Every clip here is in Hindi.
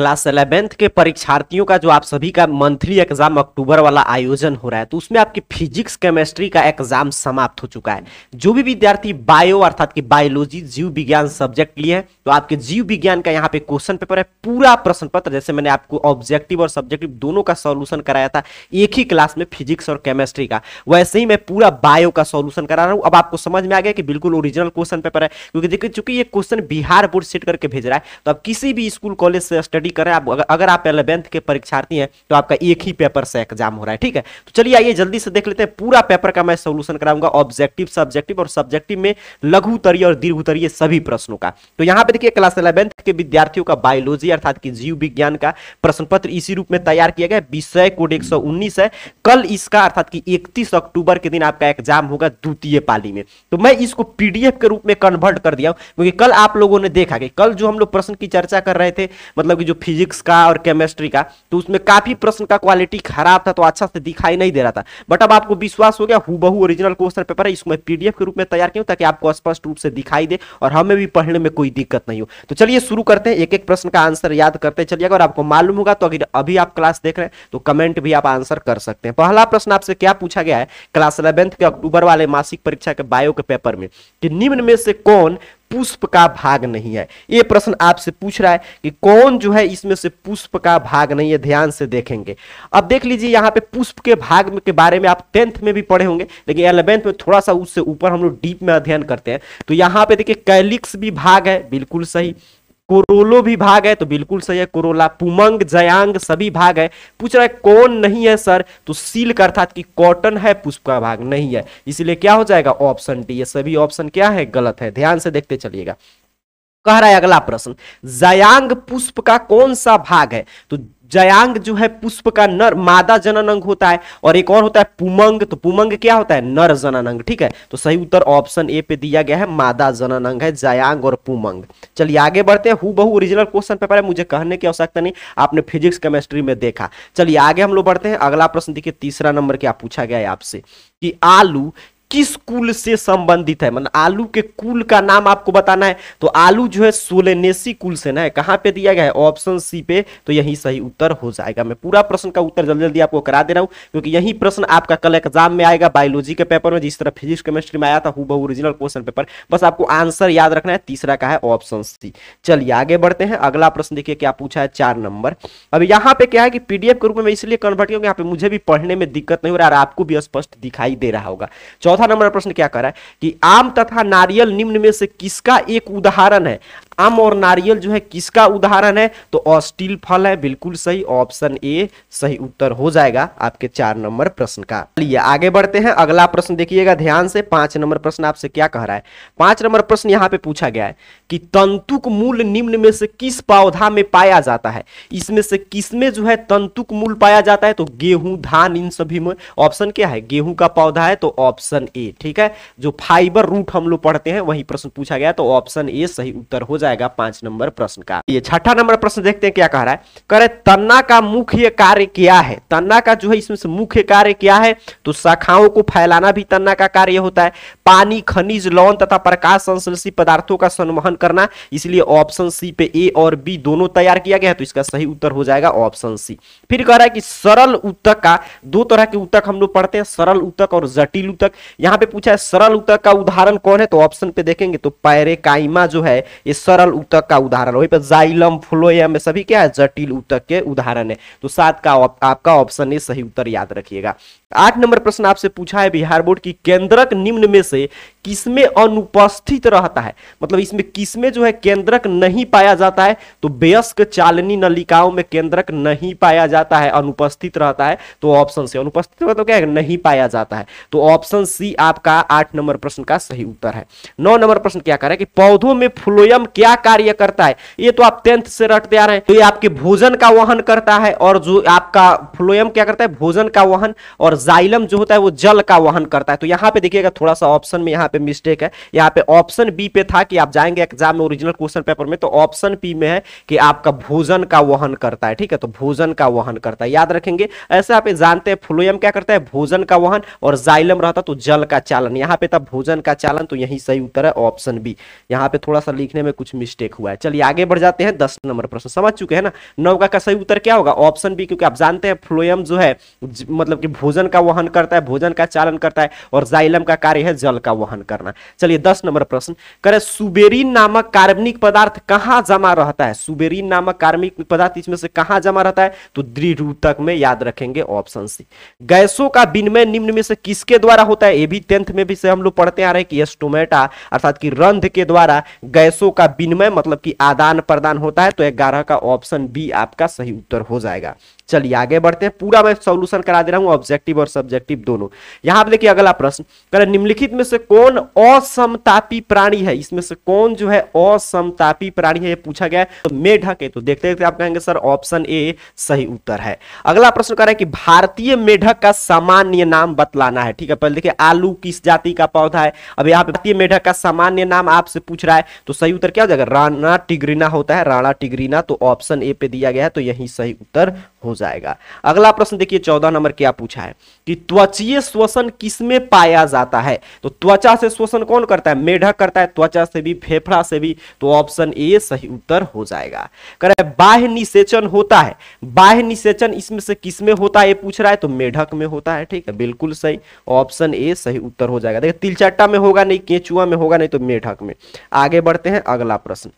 क्लास इलेवेंथ के परीक्षार्थियों का जो आप सभी का मंथली एग्जाम अक्टूबर वाला आयोजन हो रहा है तो उसमें आपकी फिजिक्स केमिस्ट्री का एग्जाम समाप्त हो चुका है जो भी विद्यार्थी बायो अर्थात कि बायोलॉजी जीव विज्ञान सब्जेक्ट लिए हैं तो आपके जीव विज्ञान का यहाँ पे क्वेश्चन पेपर है पूरा प्रश्न पत्र जैसे मैंने आपको ऑब्जेक्टिव और सब्जेक्टिव दोनों का सोल्यूशन कराया था एक ही क्लास में फिजिक्स और केमिस्ट्री का वैसे ही मैं पूरा बायो का सोल्यूशन करा रहा हूँ अब आपको समझ में आ गया कि बिल्कुल ओरिजिनल क्वेश्चन पेपर है क्योंकि देखिए चूंकि ये क्वेश्चन बिहार बोर्ड सेट करके भेज रहा है तो आप किसी भी स्कूल कॉलेज से स्टडी स्टडी कर रहे हैं आप अगर, आप एलेवेंथ के परीक्षार्थी हैं तो आपका एक ही पेपर से एग्जाम हो रहा है ठीक है तो चलिए आइए जल्दी से देख लेते हैं पूरा पेपर का मैं सोल्यूशन कराऊंगा ऑब्जेक्टिव सब्जेक्टिव और सब्जेक्टिव में लघु लघुतरीय और दीर्घ दीर्घतरीय सभी प्रश्नों का तो यहाँ पे देखिए क्लास इलेवेंथ के विद्यार्थियों का बायोलॉजी अर्थात की जीव विज्ञान का प्रश्न पत्र इसी रूप में तैयार किया गया विषय कोड एक है कल इसका अर्थात की इकतीस अक्टूबर के दिन आपका एग्जाम होगा द्वितीय पाली में तो मैं इसको पीडीएफ के रूप में कन्वर्ट कर दिया क्योंकि कल आप लोगों ने देखा कि कल जो हम लोग प्रश्न की चर्चा कर रहे थे मतलब कि जो फिजिक्स का और केमिस्ट्री का तो उसमें काफी प्रश्न का क्वालिटी खराब था तो अच्छा से दिखाई नहीं दे रहा था बट अब आपको विश्वास हो गया हूबहू ओरिजिनल क्वेश्चन पेपर है इसको मैं पीडीएफ के रूप में तैयार किया ताकि आपको स्पष्ट रूप से दिखाई दे और हमें भी पढ़ने में कोई दिक्कत नहीं हो तो चलिए शुरू करते हैं एक एक प्रश्न का आंसर याद करते हैं चलिए अगर आपको मालूम होगा तो अगर अभी आप क्लास देख रहे हैं तो कमेंट भी आप आंसर कर सकते हैं पहला प्रश्न आपसे क्या पूछा गया है क्लास इलेवेंथ के अक्टूबर वाले मासिक परीक्षा के बायो के पेपर में कि निम्न में से कौन पुष्प का भाग नहीं है ये प्रश्न आपसे पूछ रहा है कि कौन जो है इसमें से पुष्प का भाग नहीं है ध्यान से देखेंगे अब देख लीजिए यहाँ पे पुष्प के भाग के बारे में आप टेंथ में भी पढ़े होंगे लेकिन अलेवेंथ में थोड़ा सा उससे ऊपर हम लोग डीप में अध्ययन करते हैं तो यहाँ पे देखिए कैलिक्स भी भाग है बिल्कुल सही कोरोलो भी भाग है तो बिल्कुल सही है कोरोला पुमंग जयांग सभी भाग है पूछ रहा है कौन नहीं है सर तो सिल्क अर्थात कि कॉटन है पुष्प का भाग नहीं है इसलिए क्या हो जाएगा ऑप्शन डी ये सभी ऑप्शन क्या है गलत है ध्यान से देखते चलिएगा कह रहा है अगला प्रश्न जयांग पुष्प का कौन सा भाग है तो जयांग जो है पुष्प का नर मादा जनन अंग होता है और एक और होता है पुमंग तो पुमंग क्या होता है नर जनन अंग ठीक है तो सही उत्तर ऑप्शन ए पे दिया गया है मादा जनन अंग है जयांग और पुमंग चलिए आगे बढ़ते हैं हु ओरिजिनल क्वेश्चन पेपर है मुझे कहने की आवश्यकता नहीं आपने फिजिक्स केमिस्ट्री में देखा चलिए आगे हम लोग बढ़ते हैं अगला प्रश्न देखिए तीसरा नंबर क्या पूछा गया है आपसे कि आलू किस कुल से संबंधित है मतलब आलू के कुल का नाम आपको बताना है तो आलू जो है सोलेनेसी कुल से ना है कहां पे दिया गया है ऑप्शन सी पे तो यही सही उत्तर हो जाएगा मैं पूरा प्रश्न का उत्तर जल्दी जल्दी आपको करा दे रहा हूं क्योंकि यही प्रश्न आपका कल एग्जाम में आएगा बायोलॉजी के पेपर में जिस तरह फिजिक्स केमिस्ट्री में आया था हु ओरिजिनल क्वेश्चन पेपर बस आपको आंसर याद रखना है तीसरा का है ऑप्शन सी चलिए आगे बढ़ते हैं अगला प्रश्न देखिए क्या पूछा है चार नंबर अब यहाँ पे क्या है कि पीडीएफ के रूप में इसलिए कन्वर्ट किया यहाँ पे मुझे भी पढ़ने में दिक्कत नहीं हो रहा है आपको भी स्पष्ट दिखाई दे रहा होगा चौथा नंबर प्रश्न क्या कर रहा है कि आम तथा नारियल निम्न में से किसका एक उदाहरण है आम और नारियल जो है किसका उदाहरण है तो ऑस्टील फल है बिल्कुल सही ऑप्शन ए सही उत्तर हो जाएगा आपके चार नंबर प्रश्न का चलिए आगे बढ़ते हैं अगला प्रश्न देखिएगा ध्यान से पांच नंबर प्रश्न आपसे क्या कह रहा है पांच नंबर प्रश्न यहाँ पे पूछा गया है कि तंतुक मूल निम्न में से किस पौधा में पाया जाता है इसमें से किसमें जो है तंतुक मूल पाया जाता है तो गेहूं धान इन सभी में ऑप्शन क्या है गेहूं का पौधा है तो ऑप्शन ए ठीक है जो फाइबर रूट हम लोग पढ़ते हैं वही प्रश्न पूछा गया तो ऑप्शन ए सही उत्तर हो जाए जाएगा पांच नंबर प्रश्न का ये छठा नंबर प्रश्न देखते हैं क्या कह रहा है करे तन्ना का मुख्य कार्य क्या है तन्ना का जो है इसमें से मुख्य कार्य क्या है तो शाखाओं को फैलाना भी तन्ना का कार्य होता है पानी खनिज लौन तथा प्रकाश संश्लेषी पदार्थों का संवहन करना इसलिए ऑप्शन सी पे ए और बी दोनों तैयार किया गया है तो इसका सही उत्तर हो जाएगा ऑप्शन सी फिर कह रहा है कि सरल उत्तक का दो तरह के उत्तक हम लोग पढ़ते हैं सरल उत्तक और जटिल उत्तक यहाँ पे पूछा है सरल उत्तक का उदाहरण कौन है तो ऑप्शन पे देखेंगे तो पैरे काइमा जो है ये सरल सरल उतक का उदाहरण वहीं पर जाइलम फ्लोएम में सभी क्या है जटिल उतक के उदाहरण है तो सात का आप, आपका ऑप्शन ए सही उत्तर याद रखिएगा आठ नंबर प्रश्न आपसे पूछा है बिहार बोर्ड की केंद्रक निम्न में से किसमें अनुपस्थित रहता है मतलब इसमें किसमें जो है केंद्रक नहीं पाया जाता है तो व्यस्क चालनी नलिकाओं में केंद्रक नहीं पाया जाता है अनुपस्थित रहता है तो ऑप्शन सी अनुपस्थित मतलब क्या है नहीं पाया जाता है तो ऑप्शन सी आपका आठ नंबर प्रश्न का सही उत्तर है नौ नंबर प्रश्न क्या रहा है कि पौधों में फ्लोयम क्या क्या कार्य करता है ये तो आप टेंथ से रट दे आ रहे हैं तो ये आपके भोजन का वहन करता है और जो आपका फ्लोएम क्या करता है भोजन का वहन और जाइलम जो होता है वो जल का वहन करता है तो यहाँ पे देखिएगा थोड़ा सा ऑप्शन में यहाँ पे मिस्टेक है यहाँ पे ऑप्शन बी पे था कि आप जाएंगे एग्जाम में ओरिजिनल क्वेश्चन पेपर में तो ऑप्शन पी में है कि आपका भोजन का वहन करता है ठीक है तो भोजन का वहन करता है याद रखेंगे ऐसे आप जानते हैं फ्लोएम क्या करता है भोजन का वहन और जाइलम रहता तो जल का चालन यहाँ पे था भोजन का चालन तो यही सही उत्तर है ऑप्शन बी यहाँ पे थोड़ा सा लिखने में कुछ मिस्टेक हुआ है चलिए आगे बढ़ जाते हैं दस नंबर प्रश्न समझ चुके हैं ना नौका का सही उत्तर क्या होगा ऑप्शन बी क्योंकि आप जानते हैं फ्लोयम जो है मतलब कि भोजन का वहन करता है भोजन का चालन करता है और जाइलम का कार्य है जल का वहन करना चलिए दस नंबर प्रश्न करें सुबेरिन नामक कार्बनिक पदार्थ कहाँ जमा रहता है सुबेरिन नामक कार्बनिक पदार्थ इसमें से कहाँ जमा रहता है तो दृढ़ तक में याद रखेंगे ऑप्शन सी गैसों का विनिमय निम्न में से किसके द्वारा होता है ये भी टेंथ में भी से हम लोग पढ़ते आ रहे हैं कि स्टोमेटा अर्थात कि रंध के द्वारा गैसों का विनिमय मतलब कि आदान प्रदान होता है तो ग्यारह का ऑप्शन बी आपका सही उत्तर हो जाएगा चलिए आगे बढ़ते हैं पूरा मैं सोल्यूशन करा दे रहा हूं ऑब्जेक्टिव और सब्जेक्टिव दोनों यहां पर देखिए अगला प्रश्न कह निम्नलिखित में से कौन असमतापी प्राणी है इसमें से कौन जो है असमतापी प्राणी है ये पूछा गया तो मेढक है तो देखते देखते आप कहेंगे सर ऑप्शन ए सही उत्तर है अगला प्रश्न कह रहा है कि भारतीय मेढक का सामान्य नाम बतलाना है ठीक है पहले देखिए आलू किस जाति का पौधा है अब यहाँ भारतीय मेढक का सामान्य नाम आपसे पूछ रहा है तो सही उत्तर क्या हो जाएगा राणा टिग्रीना होता है राणा टिग्रीना तो ऑप्शन ए पे दिया गया है तो यही सही उत्तर हो जाएगा अगला प्रश्न देखिए चौदह नंबर क्या पूछा है कि त्वचीय श्वसन किसमें पाया जाता है तो त्वचा से श्वसन कौन करता है मेढक करता है त्वचा से भी फेफड़ा से भी तो ऑप्शन ए सही उत्तर हो जाएगा करे बाह्य निषेचन होता है बाह्य निषेचन इसमें से किसमें होता है ये पूछ रहा है तो मेढक में होता है ठीक है बिल्कुल सही ऑप्शन ए सही उत्तर हो जाएगा देखिए तिलचट्टा में होगा नहीं केचुआ में होगा नहीं तो मेढक में आगे बढ़ते हैं अगला प्रश्न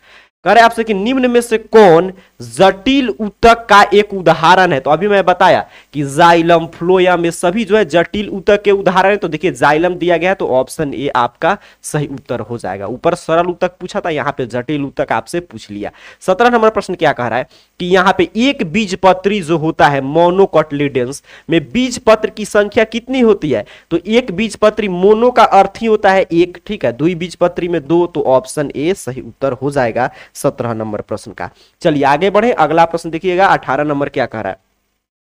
कह रहे आपसे कि निम्न में से कौन जटिल उतक का एक उदाहरण है तो अभी मैं बताया कि जाइलम फ्लोया में सभी जो है जटिल उतक के उदाहरण है तो देखिए जाइलम दिया गया है तो ऑप्शन ए आपका सही उत्तर हो जाएगा ऊपर सरल उतक पूछा था यहाँ पे जटिल उतक आपसे पूछ लिया सत्रह नंबर प्रश्न क्या कह रहा है कि यहाँ पे एक बीज पत्री जो होता है मोनोकॉटलिडेंस में बीज पत्र की संख्या कितनी होती है तो एक बीज मोनो का अर्थ ही होता है एक ठीक है दुई बीज पत्री में दो तो ऑप्शन ए सही उत्तर हो जाएगा सत्रह नंबर प्रश्न का चलिए आगे बढ़े अगला प्रश्न देखिएगा अठारह नंबर क्या कह रहा है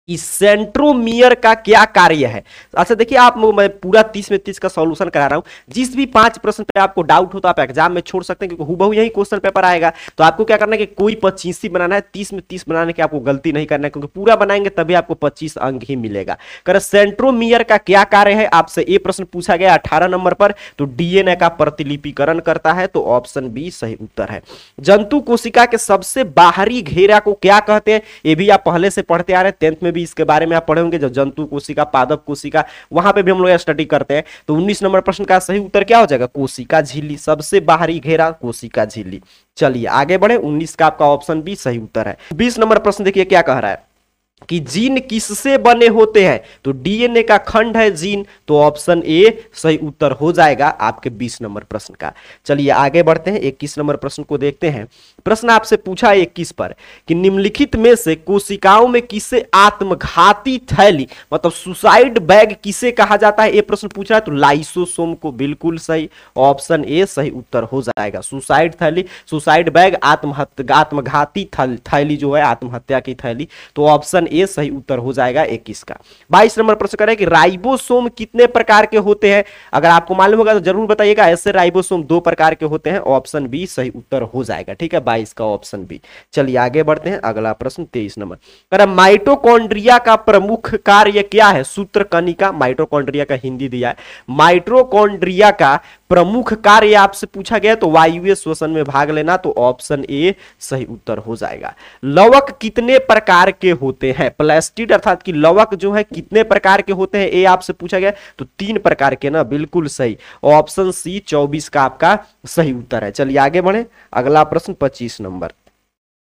कि सेंट्रोमियर का क्या कार्य है अच्छा देखिए आप मैं पूरा तीस में तीस का सॉल्यूशन करा रहा हूं जिस भी पांच प्रश्न पे आपको डाउट हो तो आप एग्जाम में छोड़ सकते हैं क्योंकि हुबहू यही क्वेश्चन पेपर आएगा तो आपको क्या करना है कि कोई पच्चीस ही बनाना है तीस में तीस बनाने की आपको गलती नहीं करना है क्योंकि पूरा बनाएंगे तभी आपको पच्चीस अंक ही मिलेगा कर सेंट्रोमियर का क्या कार्य है आपसे ये प्रश्न पूछा गया अठारह नंबर पर तो डीएनए का प्रतिलिपिकरण करता है तो ऑप्शन बी सही उत्तर है जंतु कोशिका के सबसे बाहरी घेरा को क्या कहते हैं ये भी आप पहले से पढ़ते आ रहे हैं टेंथ में भी इसके बारे में आप पढ़े होंगे जब जंतु कोशिका पादप कोशिका वहां पे भी हम लोग स्टडी करते हैं तो उन्नीस नंबर प्रश्न का सही उत्तर क्या हो जाएगा कोशिका झीली सबसे बाहरी घेरा कोशिका झीली चलिए आगे बढ़े उन्नीस का आपका ऑप्शन बी सही उत्तर है बीस नंबर प्रश्न देखिए क्या कह रहा है कि जीन किससे बने होते हैं तो डीएनए का खंड है जीन तो ऑप्शन ए सही उत्तर हो जाएगा आपके 20 नंबर प्रश्न का चलिए आगे बढ़ते हैं इक्कीस नंबर प्रश्न को देखते हैं प्रश्न आपसे पूछा है इक्कीस पर कि निम्नलिखित में से कोशिकाओं में किसे आत्मघाती थैली मतलब सुसाइड बैग किसे कहा जाता है ये प्रश्न पूछा है तो लाइसोसोम को बिल्कुल सही ऑप्शन ए सही उत्तर हो जाएगा सुसाइड थैली सुसाइड बैग आत्महत्या आत्मघाती थैली जो है आत्महत्या की थैली तो ऑप्शन ए सही उत्तर हो जाएगा इक्कीस का बाईस नंबर प्रश्न करें कि राइबोसोम कितने प्रकार के होते हैं अगर आपको मालूम होगा तो जरूर बताइएगा ऐसे राइबोसोम दो प्रकार के होते हैं ऑप्शन बी सही उत्तर हो जाएगा ठीक है इसका ऑप्शन बी चलिए आगे बढ़ते हैं अगला प्रश्न तेईस नंबर अरे माइटोकॉन्ड्रिया का प्रमुख कार्य क्या है सूत्र कनिका माइट्रोकॉन्ड्रिया का हिंदी दिया है माइट्रोकॉन्ड्रिया का प्रमुख कार्य आपसे पूछा गया तो वायु श्वसन में भाग लेना तो ऑप्शन ए सही उत्तर हो जाएगा लवक कितने प्रकार के होते हैं प्लास्टिड अर्थात कि लवक जो है कितने प्रकार के होते हैं ए आपसे पूछा गया तो तीन प्रकार के ना बिल्कुल सही ऑप्शन सी चौबीस का आपका सही उत्तर है चलिए आगे बढ़े अगला प्रश्न पच्चीस नंबर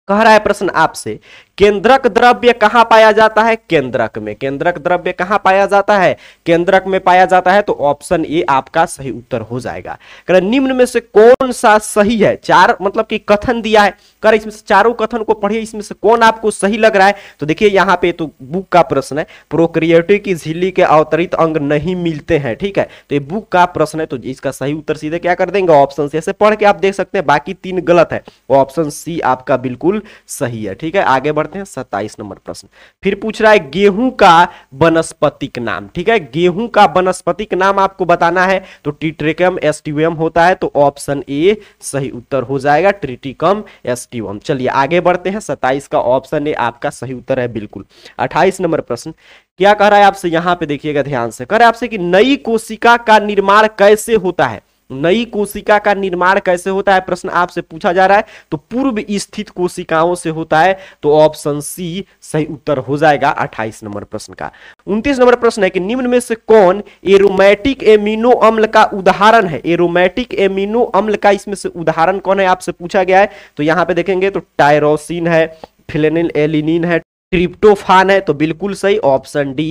कह रहा है प्रश्न आपसे केंद्रक द्रव्य कहां पाया जाता है केंद्रक में केंद्रक द्रव्य कहां पाया जाता है केंद्रक में पाया जाता है तो ऑप्शन ए आपका सही उत्तर हो जाएगा कर निम्न में से कौन सा सही है चार मतलब कि कथन दिया है कर इसमें से चारों कथन को पढ़िए इसमें से कौन आपको सही लग रहा है तो देखिए यहाँ पे तो बुक का प्रश्न है प्रोक्रिएटिव की झिल्ली के अवतरित अंग नहीं मिलते हैं ठीक है तो ये बुक का प्रश्न है तो इसका सही उत्तर सीधे क्या कर देंगे ऑप्शन सी ऐसे पढ़ के आप देख सकते हैं बाकी तीन गलत है ऑप्शन सी आपका बिल्कुल सही है ठीक है आगे बढ़ करते हैं सत्ताईस नंबर प्रश्न फिर पूछ रहा है गेहूं का वनस्पतिक नाम ठीक है गेहूं का वनस्पतिक नाम आपको बताना है तो टीट्रेकम एसटीवीएम होता है तो ऑप्शन ए सही उत्तर हो जाएगा ट्रिटिकम एसटीवम चलिए आगे बढ़ते हैं सत्ताईस का ऑप्शन ए आपका सही उत्तर है बिल्कुल अट्ठाईस नंबर प्रश्न क्या कह रहा है आपसे यहां पे देखिएगा ध्यान से कह रहा है आपसे कि नई कोशिका का निर्माण कैसे होता है नई कोशिका का निर्माण कैसे होता है प्रश्न आपसे पूछा जा रहा है तो पूर्व स्थित कोशिकाओं से होता है तो ऑप्शन सी सही उत्तर हो जाएगा 28 नंबर प्रश्न का 29 नंबर प्रश्न है कि निम्न में से कौन एरोमेटिक एमिनो अम्ल का उदाहरण है एरोमेटिक एमिनो अम्ल का इसमें से उदाहरण कौन है आपसे पूछा गया है तो यहाँ पे देखेंगे तो टायरोसिन है फिलेनिल एलिनिन है ट्रिप्टोफान है तो बिल्कुल सही ऑप्शन डी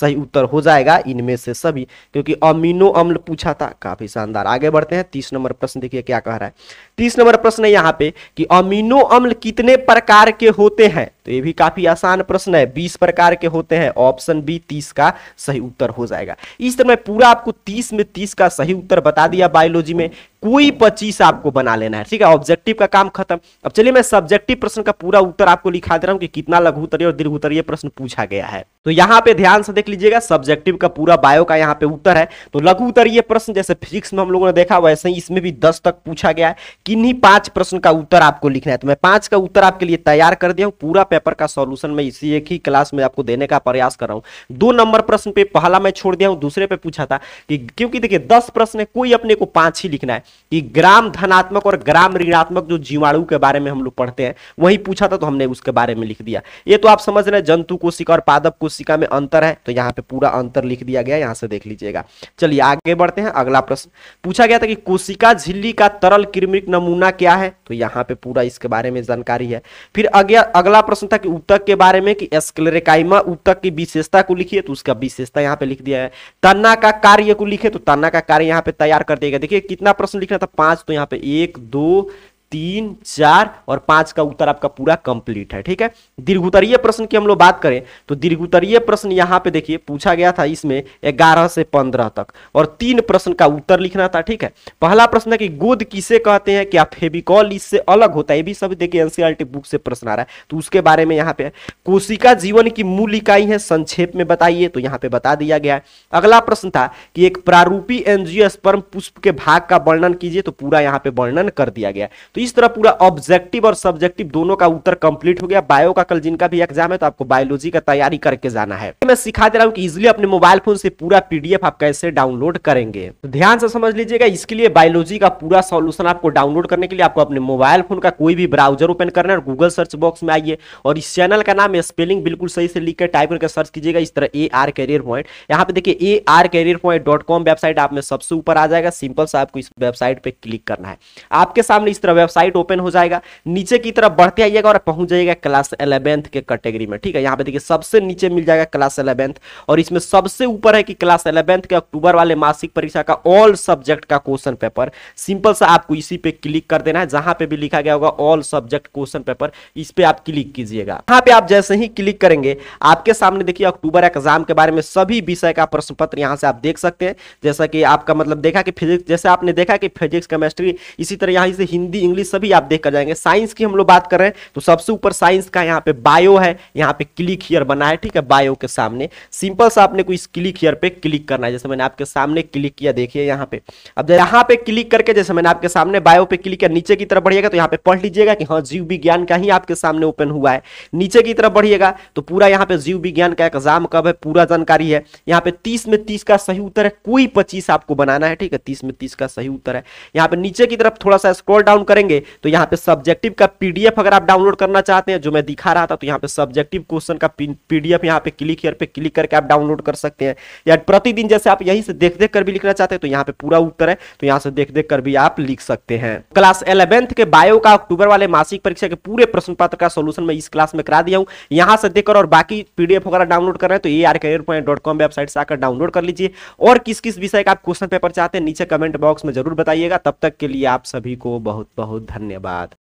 सही उत्तर हो जाएगा इनमें से सभी क्योंकि अमीनो अम्ल पूछा था काफी शानदार आगे बढ़ते हैं तीस नंबर प्रश्न देखिए क्या कह रहा है तीस नंबर प्रश्न है यहाँ पे कि अमीनो अम्ल कितने प्रकार के होते हैं तो ये भी काफी आसान प्रश्न है बीस प्रकार के होते हैं ऑप्शन बी तीस का सही उत्तर हो जाएगा इस तरह मैं पूरा आपको तीस में तीस का सही उत्तर बता दिया बायोलॉजी में कोई पच्चीस आपको बना लेना है ठीक है ऑब्जेक्टिव का काम खत्म अब चलिए मैं सब्जेक्टिव प्रश्न का पूरा उत्तर आपको लिखा दे रहा हूँ कि कितना लघु उत्तरीय और दीर्घ उत्तरीय प्रश्न पूछा गया है तो यहाँ पे ध्यान से देख लीजिएगा सब्जेक्टिव का पूरा बायो का यहाँ पे उत्तर है तो लघु ये प्रश्न जैसे फिजिक्स में हम लोगों ने देखा वैसे ही इसमें भी दस तक पूछा गया है किन्हीं पांच प्रश्न का उत्तर आपको लिखना है तो मैं पांच का उत्तर आपके लिए तैयार कर दिया हूँ पूरा पेपर का सोल्यूशन मैं इसी एक ही क्लास में आपको देने का प्रयास कर रहा हूँ दो नंबर प्रश्न पे पहला मैं छोड़ दिया हूँ दूसरे पे पूछा था कि क्योंकि देखिए दस प्रश्न है कोई अपने को पांच ही लिखना है कि ग्राम धनात्मक और ग्राम ऋणात्मक जो जीवाणु के बारे में हम लोग पढ़ते हैं वही पूछा था तो हमने उसके बारे में लिख दिया ये तो आप समझ रहे हैं जंतु कोशिका और पादप कोशिका में अंतर है तो यहाँ पे पूरा अंतर लिख दिया गया यहाँ से देख लीजिएगा चलिए आगे बढ़ते हैं अगला प्रश्न पूछा गया था कि कोशिका झिल्ली का तरल कृमिक नमूना क्या है तो यहाँ पे पूरा इसके बारे में जानकारी है फिर अगला प्रश्न था कि उत्तक के बारे में कि एस्क्लेरेकाइमा उत्तक की विशेषता को लिखिए तो उसका विशेषता यहाँ पे लिख दिया है तना का कार्य को लिखे तो तना का कार्य यहाँ पे तैयार कर देगा देखिए कितना प्रश्न लिखना था पांच तो यहाँ पे एक दो तीन चार और पांच का उत्तर आपका पूरा कंप्लीट है ठीक है दीर्घ प्रश्न की हम लोग बात करें तो दीर्घोतरीय प्रश्न यहाँ पे देखिए पूछा गया था इसमें ग्यारह से पंद्रह तक और तीन प्रश्न का उत्तर लिखना था ठीक है पहला प्रश्न है कि गोद किसे कहते हैं क्या फेबिकॉल इससे अलग होता है ये भी सब देखिए एनसीआरटी बुक से प्रश्न आ रहा है तो उसके बारे में यहाँ पे कोशिका जीवन की मूल इकाई है संक्षेप में बताइए तो यहाँ पे बता दिया गया है अगला प्रश्न था कि एक प्रारूपी एनजीओ स्पर्म पुष्प के भाग का वर्णन कीजिए तो पूरा यहाँ पे वर्णन कर दिया गया तो इस तरह पूरा ऑब्जेक्टिव और सब्जेक्टिव दोनों का उत्तर कंप्लीट हो गया बायो का कल जिनका भी एग्जाम है तो आपको बायोलॉजी का तैयारी करके जाना है मैं सिखा दे रहा हूँ कि इजिली अपने मोबाइल फोन से पूरा पीडीएफ आप कैसे डाउनलोड करेंगे तो ध्यान से समझ लीजिएगा इसके लिए बायोलॉजी का पूरा सोल्यूशन आपको डाउनलोड करने के लिए आपको अपने मोबाइल फोन का कोई भी ब्राउजर ओपन करना है और गूगल सर्च बॉक्स में आइए और इस चैनल का नाम स्पेलिंग बिल्कुल सही से लिख कर टाइप करके सर्च कीजिएगा इस तरह ए आर कैरियर पॉइंट यहाँ पे देखिए A R career point dot com website आप में सबसे ऊपर आ जाएगा सिंपल सा आपको इस वेबसाइट पे क्लिक करना है आपके सामने इस तरह वेबसाइट साइट ओपन हो जाएगा नीचे की तरफ बढ़ते आइएगा और पहुंच जाइएगा क्लास एलेवेंथ के कैटेगरी में ठीक है यहाँ पे देखिए सबसे नीचे मिल जाएगा क्लास एलेवेंथ और इसमें सबसे ऊपर है कि क्लास एलेवेंथ के अक्टूबर वाले मासिक परीक्षा का ऑल सब्जेक्ट का क्वेश्चन पेपर सिंपल सा आपको इसी पे क्लिक कर देना है जहां पे भी लिखा गया होगा ऑल सब्जेक्ट क्वेश्चन पेपर इस पे आप क्लिक कीजिएगा यहाँ पे आप जैसे ही क्लिक करेंगे आपके सामने देखिए अक्टूबर एग्जाम के बारे में सभी विषय का प्रश्न पत्र यहाँ से आप देख सकते हैं जैसा कि आपका मतलब देखा कि फिजिक्स जैसे आपने देखा कि फिजिक्स केमिस्ट्री इसी तरह यहाँ से हिंदी इंग्लिश सभी आप देख कर जाएंगे साइंस की हम लोग बात कर रहे हैं तो सबसे ऊपर साइंस का यहाँ पे बायो है यहाँ पे क्लिक हियर बना है ठीक है बायो के सामने सिंपल सा आपने को इस क्लिक हियर पे क्लिक करना है जैसे मैंने आपके सामने क्लिक किया देखिए यहाँ पे अब यहाँ पे क्लिक करके जैसे मैंने आपके सामने बायो पे क्लिक किया नीचे की तरफ बढ़िएगा तो यहाँ पे पढ़ लीजिएगा कि हाँ जीव विज्ञान का ही आपके सामने ओपन हुआ है नीचे की तरफ बढ़िएगा तो पूरा यहाँ पे जीव विज्ञान का एग्जाम कब है पूरा जानकारी है यहाँ पे तीस में तीस का सही उत्तर है कोई पच्चीस आपको बनाना है ठीक है तीस में तीस का सही उत्तर है यहाँ पे नीचे की तरफ थोड़ा सा स्क्रॉल डाउन करेंगे करेंगे तो यहाँ पे सब्जेक्टिव का पीडीएफ अगर आप डाउनलोड करना चाहते हैं जो मैं दिखा रहा था तो यहाँ पे सब्जेक्टिव क्वेश्चन का पीडीएफ यहाँ पे क्लिक हेयर पे क्लिक करके आप डाउनलोड कर सकते हैं या प्रतिदिन जैसे आप यहीं से देख देख कर भी लिखना चाहते हैं तो यहाँ पे पूरा उत्तर है तो यहाँ से देख देख कर भी आप लिख सकते हैं क्लास इलेवेंथ के बायो का अक्टूबर वाले मासिक परीक्षा के पूरे प्रश्न पत्र का सोल्यूशन मैं इस क्लास में करा दिया हूँ यहाँ से देखकर और बाकी पीडीएफ वगैरह डाउनलोड कर रहे हैं तो ये आर करियर पॉइंट वेबसाइट से आकर डाउनलोड कर लीजिए और किस किस विषय का आप क्वेश्चन पेपर चाहते हैं नीचे कमेंट बॉक्स में जरूर बताइएगा तब तक के लिए आप सभी को बहुत बहुत बहुत धन्यवाद